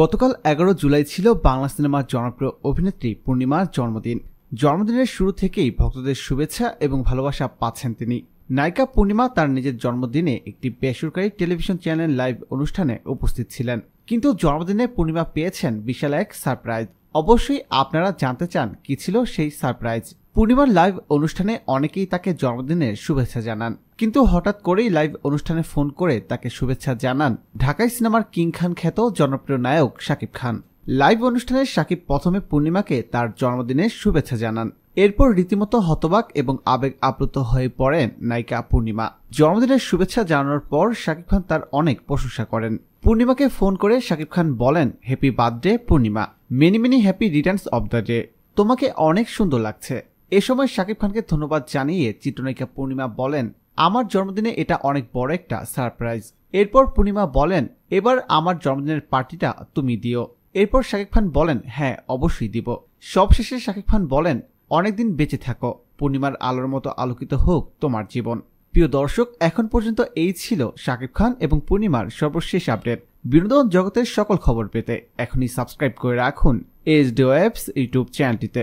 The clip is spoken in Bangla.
গতকাল এগারো জুলাই ছিল বাংলা সিনেমার জনপ্রিয় অভিনেত্রী পূর্ণিমার জন্মদিন জন্মদিনের শুরু থেকেই ভক্তদের শুভেচ্ছা এবং ভালোবাসা পাচ্ছেন তিনি নায়িকা পূর্ণিমা তার নিজের জন্মদিনে একটি বেসরকারি টেলিভিশন চ্যানেল লাইভ অনুষ্ঠানে উপস্থিত ছিলেন কিন্তু জন্মদিনে পূর্ণিমা পেয়েছেন বিশাল এক সারপ্রাইজ অবশ্যই আপনারা জানতে চান কি ছিল সেই সারপ্রাইজ পূর্ণিমার লাইভ অনুষ্ঠানে অনেকেই তাকে জন্মদিনের শুভেচ্ছা জানান কিন্তু হঠাৎ করেই লাইভ অনুষ্ঠানে ফোন করে তাকে শুভেচ্ছা জানান ঢাকায় সিনেমার কিং খান খ্যাত জনপ্রিয় নায়ক শাকিব খান লাইভ অনুষ্ঠানে শাকিব প্রথমে পূর্ণিমাকে তার জন্মদিনের শুভেচ্ছা জানান এরপর রীতিমতো হতবাক এবং আবেগ আপ্লুত হয়ে পড়েন নায়িকা পূর্ণিমা জন্মদিনের শুভেচ্ছা জানানোর পর শাকিব খান তার অনেক প্রশংসা করেন পূর্ণিমাকে ফোন করে শাকিব খান বলেন happy birthday Purnima many many happy returns of the day তোমাকে অনেক সুন্দর লাগছে এ সময় শাকিব খানকে ধন্যবাদ জানিয়ে চিত্রনায়িকা পূর্ণিমা বলেন আমার জন্মদিনে এটা অনেক বড় একটা সারপ্রাইজ এরপর পূর্ণিমা বলেন এবার আমার জন্মদিনের পার্টিটা তুমি দিও এরপর শাকিব খান বলেন হ্যাঁ অবশ্যই দিব সবশেষে শাকিব খান বলেন অনেকদিন বেঁচে থাকো পূর্ণিমার আলোর মতো আলোকিত হোক তোমার জীবন প্রিয় দর্শক এখন পর্যন্ত এই ছিল শাকিব খান এবং পূর্ণিমার সর্বশেষ আপডেট বিনোদন জগতের সকল খবর পেতে এখনই সাবস্ক্রাইব করে রাখুন এইচ ডিও অ্যাপস ইউটিউব চ্যানেলটিতে